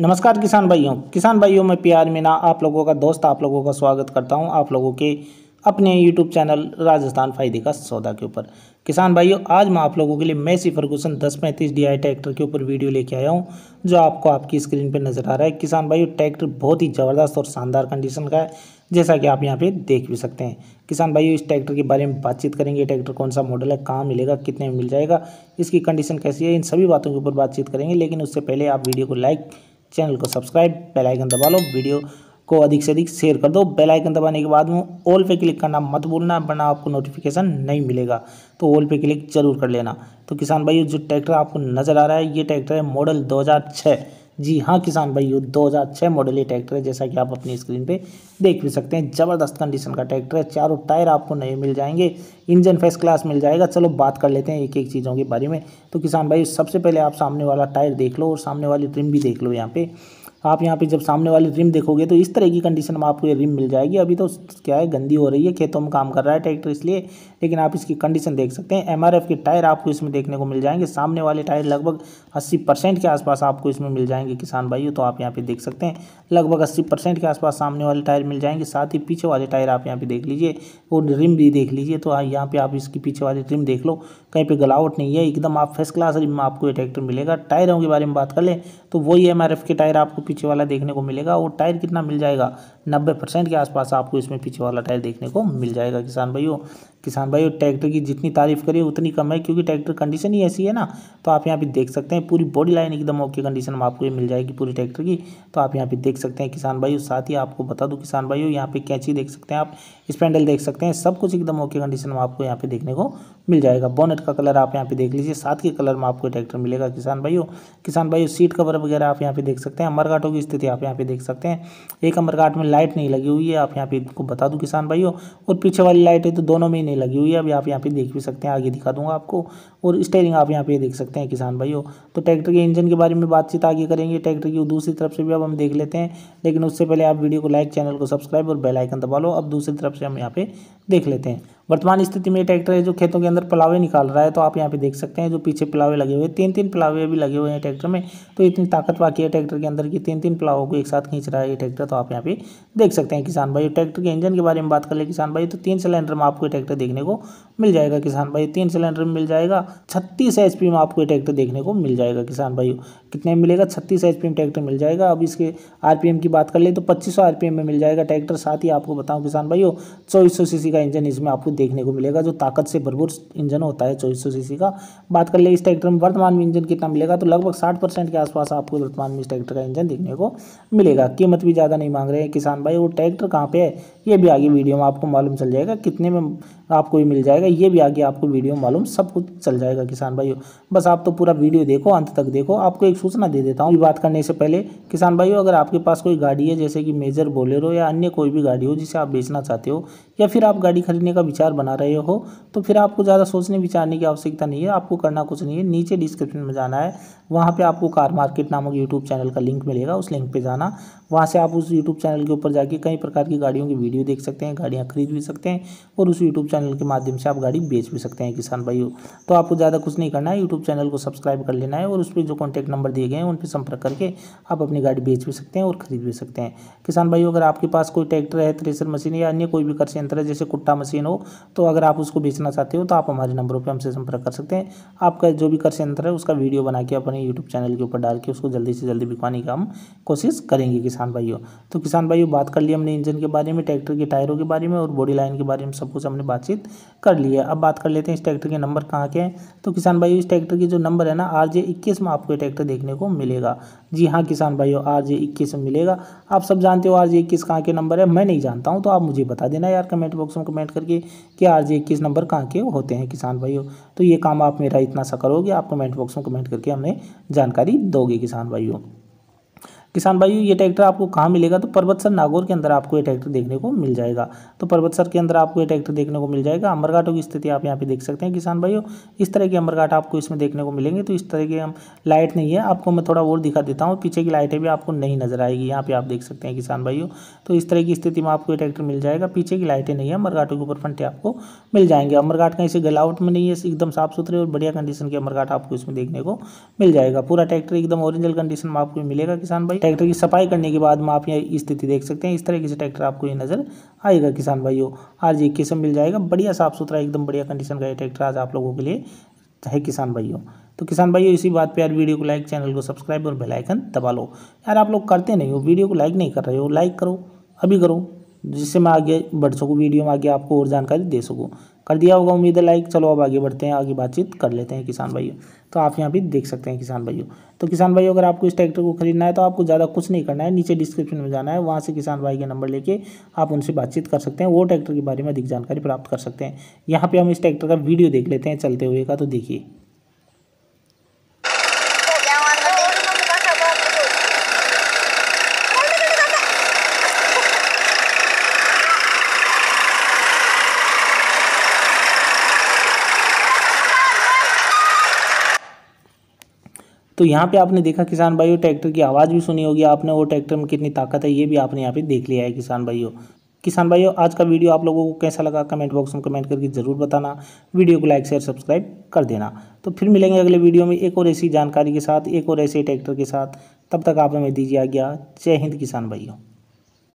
नमस्कार किसान भाइयों किसान भाइयों में आर मीना आप लोगों का दोस्त आप लोगों का स्वागत करता हूं आप लोगों के अपने यूट्यूब चैनल राजस्थान फायदे का सौदा के ऊपर किसान भाइयों आज मैं आप लोगों के लिए मैसी फर्गूसन दस पैंतीस डी आई ट्रैक्टर के ऊपर वीडियो लेके आया हूं जो आपको आपकी स्क्रीन पर नजर आ रहा है किसान भाइयों ट्रैक्टर बहुत ही ज़बरदस्त और शानदार कंडीशन का है जैसा कि आप यहाँ पर देख भी सकते हैं किसान भाइयों इस ट्रैक्टर के बारे में बातचीत करेंगे ट्रैक्टर कौन सा मॉडल है कहाँ मिलेगा कितने में मिल जाएगा इसकी कंडीशन कैसी है इन सभी बातों के ऊपर बातचीत करेंगे लेकिन उससे पहले आप वीडियो को लाइक चैनल को सब्सक्राइब बेल आइकन दबा लो वीडियो को अधिक से अधिक शेयर कर दो बेल आइकन दबाने के बाद में ऑल पे क्लिक करना मत भूलना वरना आपको नोटिफिकेशन नहीं मिलेगा तो ऑल पे क्लिक जरूर कर लेना तो किसान भाई जो ट्रैक्टर आपको नज़र आ रहा है ये ट्रैक्टर है मॉडल 2006 जी हाँ किसान भाइयों 2006 मॉडल ये ट्रैक्टर है जैसा कि आप अपनी स्क्रीन पे देख भी सकते हैं ज़बरदस्त कंडीशन का ट्रैक्टर है चारों टायर आपको नए मिल जाएंगे इंजन फर्स्ट क्लास मिल जाएगा चलो बात कर लेते हैं एक एक चीज़ों के बारे में तो किसान भाई सबसे पहले आप सामने वाला टायर देख लो और सामने वाली ट्रिम भी देख लो यहाँ पे आप यहाँ पे जब सामने वाली रिम देखोगे तो इस तरह की कंडीशन में आपको ये रिम मिल जाएगी अभी तो क्या है गंदी हो रही है खेतों में काम कर रहा है ट्रैक्टर इसलिए लेकिन आप इसकी कंडीशन देख सकते हैं एमआरएफ के टायर आपको इसमें देखने को मिल जाएंगे सामने वाले टायर लगभग अस्सी परसेंट के आसपास आपको इसमें मिल जाएंगे किसान भाइयों तो आप यहाँ पर देख सकते हैं लगभग अस्सी परसेंट के आसपास सामने वाले टायर मिल जाएंगे साथ ही पीछे वाले टायर आप यहाँ पे देख लीजिए और रिम भी देख लीजिए तो यहाँ पर आप इसकी पीछे वाली रिम देख लो कहीं पर गलावट नहीं है एकदम आप फर्स्ट क्लास रिम में आपको ये ट्रैक्टर मिलेगा टायरों के बारे में बात कर लें तो वही एम के टायर आपको पीछे वाला देखने को मिलेगा और टायर कितना मिल जाएगा नब्बे परसेंट के आसपास आपको इसमें पीछे वाला टायर देखने को मिल जाएगा किसान भाइयों किसान भाई और ट्रैक्टर की जितनी तारीफ करिए उतनी कम है क्योंकि ट्रैक्टर कंडीशन ही ऐसी है ना तो आप यहाँ पे देख सकते हैं पूरी बॉडी लाइन एकदम ओके कंडीशन में आपको ये मिल जाएगी पूरी ट्रैक्टर की तो आप यहाँ पे देख सकते हैं किसान भाई साथ ही आपको बता दूँ किसान भाई यहाँ पे कैंची देख सकते हैं आप स्पेंडल देख सकते हैं सब कुछ एकदम ओके कंडीशन में आपको यहाँ पे देखने को मिल जाएगा बोनेट का कलर आप यहाँ पे देख लीजिए साथ के कलर में आपको ट्रैक्टर मिलेगा किसान भाई किसान भाई सीट कवर वगैरह आप यहाँ पे देख सकते हैं अमरघाटों की स्थिति आप यहाँ पे देख सकते हैं एक अमरघाट में लाइट नहीं लगी हुई है आप यहाँ पे बता दूँ किसान भाई और पीछे वाली लाइट है तो दोनों में ही नहीं लगी हुई है अभी आप यहाँ पे देख भी सकते हैं आगे दिखा दूंगा आपको और स्टेयरिंग आप यहाँ पे देख सकते हैं किसान भाइयों तो ट्रैक्टर के इंजन के बारे में बातचीत आगे करेंगे ट्रैक्टर की दूसरी तरफ से भी अब हम देख लेते हैं लेकिन उससे पहले आप वीडियो को लाइक चैनल को सब्सक्राइब और बेलाइकन दबा लो अब दूसरी तरफ से हम यहाँ पे देख लेते हैं वर्तमान स्थिति में ट्रैक्टर है जो खेतों के अंदर पलावे निकाल रहा है तो आप यहाँ पे देख सकते हैं जो पीछे पलावे लगे हुए तीन तीन पलावे भी लगे हुए हैं ट्रैक्टर में तो इतनी ताकत बाकी है ट्रैक्टर के अंदर की तीन तीन पलावों को एक साथ खींच रहा है ये ट्रैक्टर तो आप यहाँ पे देख सकते हैं किसान भाई ट्रैक्टर के इंजन के बारे में बात कर ले किसान भाई तो तीन सिलेंडर में आपको ट्रैक्टर देखने को मिल जाएगा किसान भाई तीन सिलेंडर में मिल जाएगा छत्तीस एच में आपको ट्रैक्टर देखने को मिल जाएगा किसान भाई कितने में मिलेगा छत्तीस एच पी ट्रैक्टर मिल जाएगा अब इसके आरपीएम की बात कर ले तो पच्चीस सौ में मिल जाएगा ट्रैक्टर साथ ही आपको बताऊं किसान भाइयों चौबीस सौ सीसी का इंजन इसमें आपको देखने को मिलेगा जो ताकत से भरपूर इंजन होता है चौबीस सौ सीसी का बात कर ले इस ट्रैक्टर में वर्तमान में इंजन कितना मिलेगा तो लगभग साठ परसेंट के आसपास आपको वर्तमान में इस ट्रैक्टर का इंजन देखने को मिलेगा कीमत भी ज़्यादा नहीं मांग रहे हैं किसान भाई वो ट्रैक्टर कहाँ पे है ये भी आगे वीडियो में आपको मालूम चल जाएगा कितने में आपको ये मिल जाएगा ये भी आगे आपको वीडियो मालूम सब कुछ चल जाएगा किसान भाई बस आप तो पूरा वीडियो देखो अंत तक देखो आपको एक सूचना दे देता हूँ ये बात करने से पहले किसान भाइयों अगर आपके पास कोई गाड़ी है जैसे कि मेजर बोलेरो या अन्य कोई भी गाड़ी हो जिसे आप बेचना चाहते हो या फिर आप गाड़ी खरीदने का विचार बना रहे हो तो फिर आपको ज़्यादा सोचने विचारने की आवश्यकता नहीं है आपको करना कुछ नहीं है नीचे डिस्क्रिप्शन में जाना है वहाँ पर आपको कार मार्केट नामक यूट्यूब चैनल का लिंक मिलेगा उस लिंक पर जाना वहाँ से आप उस यूट्यूब चैनल के ऊपर जाके कई प्रकार की गाड़ियों की वीडियो देख सकते हैं गाड़ियाँ खरीद भी सकते हैं और उस यूट्यूब चैनल के माध्यम से आप गाड़ी बेच भी सकते हैं किसान भाइयों तो आपको ज़्यादा कुछ नहीं करना है यूट्यूब चैनल को सब्सक्राइब कर लेना है और उस पर जो कॉन्टैक्ट नंबर नंबर दिए गए हैं उन पर संपर्क करके आप अपनी गाड़ी बेच भी सकते हैं और खरीद भी सकते हैं किसान भाई अगर आपके पास कोई ट्रैक्टर है थ्रेसर मशीन या अन्य कोई भी कृषि यंत्र है जैसे कुट्टा मशीन हो तो अगर आप उसको बेचना चाहते हो तो आप हमारे नंबरों पर हमसे संपर्क कर सकते हैं आपका जो भी कृषि यंत्र है उसका वीडियो बना के अपने यूट्यूब चैनल के ऊपर डाल के उसको जल्दी से जल्दी बिकवाने का हम कोशिश करेंगे किसान भाइयों तो किसान भाइयों बात कर ली हमने इंजन के बारे में ट्रैक्टर के टायरों के बारे में और बॉडी लाइन के बारे में सब कुछ हमने बातचीत कर ली है अब बात कर लेते हैं इस ट्रैक्टर के नंबर कहाँ के हैं तो किसान भाई इस ट्रैक्टर के जो नंबर है ना आर जे इक्कीस में आपको ट्रैक्टर देख देखने को मिलेगा जी हाँ किसान भाइयों आर जे इक्कीस मिलेगा आप सब जानते हो आर जे इक्कीस कहाँ के नंबर है मैं नहीं जानता हूँ तो आप मुझे बता देना यार कमेंट बॉक्स में कमेंट करके कि आर जे इक्कीस नंबर कहाँ के होते हैं किसान भाइयों तो ये काम आप मेरा इतना सा करोगे आप कमेंट बॉक्स में कमेंट करके हमें जानकारी दोगे किसान भाइयों किसान भाई ये ट्रैक्टर आपको कहाँ मिलेगा तो पर्वतसर नागौर के अंदर आपको ये ट्रैक्टर देखने को मिल जाएगा तो पर्वतसर के अंदर आपको ये ट्रैक्टर देखने को मिल जाएगा अमरघाटों की स्थिति आप यहाँ पे देख सकते हैं किसान भाइयों इस तरह के अमरघाट आपको इसमें देखने को मिलेंगे तो इस तरह की हम लाइट नहीं है आपको मैं थोड़ा और दिखा देता हूँ पीछे की लाइटें भी आपको नहीं नजर आएगी यहाँ पे आप देख सकते हैं किसान भाइयों तो इस तरह की स्थिति में आपको ये ट्रैक्टर मिल जाएगा पीछे की लाइटें नहीं है अमरघाटों के ऊपर फंटे आपको मिल जाएंगे अमरघाट कहीं से गलावट में नहीं है एकदम साफ सुथरे और बढ़िया कंडीशन के अमरघाट आपको इसमें देखने को मिल जाएगा पूरा ट्रैक्टर एकदम ओरिजिनल कंडीशन में आपको मिलेगा किसान भाई ट्रैक्टर की तो सफाई करने के बाद में आप ये स्थिति देख सकते हैं इस तरह से ट्रैक्टर आपको ये नज़र आएगा किसान भाइयों आज जी किस्म मिल जाएगा बढ़िया साफ सुथरा एकदम बढ़िया कंडीशन का ये ट्रैक्टर आज आप लोगों के लिए है किसान भाइयों तो किसान भाइयों इसी बात पे यार वीडियो को लाइक चैनल को सब्सक्राइब और बेल आइकन दबा लो यार आप लोग करते नहीं हो वीडियो को लाइक नहीं कर रहे हो लाइक करो अभी करो जिससे मैं आगे बढ़ सकूँ वीडियो में आगे आपको और जानकारी दे सकूँ कर दिया होगा उम्मीद है लाइक चलो अब आगे बढ़ते हैं आगे बातचीत कर लेते हैं किसान भाइयों तो आप यहाँ भी देख सकते हैं किसान भाइयों तो किसान भाइयों अगर आपको इस ट्रैक्टर को खरीदना है तो आपको ज़्यादा कुछ नहीं करना है नीचे डिस्क्रिप्शन में जाना है वहाँ से किसान भाई के नंबर लेके आप उनसे बातचीत कर सकते हैं वो ट्रैक्टर के बारे में अधिक जानकारी प्राप्त कर सकते हैं यहाँ पर हम इस ट्रैक्टर का वीडियो देख लेते हैं चलते हुए का तो देखिए तो यहाँ पे आपने देखा किसान भाइयों ट्रैक्टर की आवाज़ भी सुनी होगी आपने वो ट्रैक्टर में कितनी ताकत है ये भी आपने यहाँ पे देख लिया है किसान भाइयों किसान भाइयों आज का वीडियो आप लोगों को कैसा लगा कमेंट बॉक्स में कमेंट करके ज़रूर बताना वीडियो को लाइक शेयर सब्सक्राइब कर देना तो फिर मिलेंगे अगले वीडियो में एक और ऐसी जानकारी के साथ एक और ऐसे ट्रैक्टर के साथ तब तक आप हमें दीजिए आ गया जय हिंद किसान भाइयों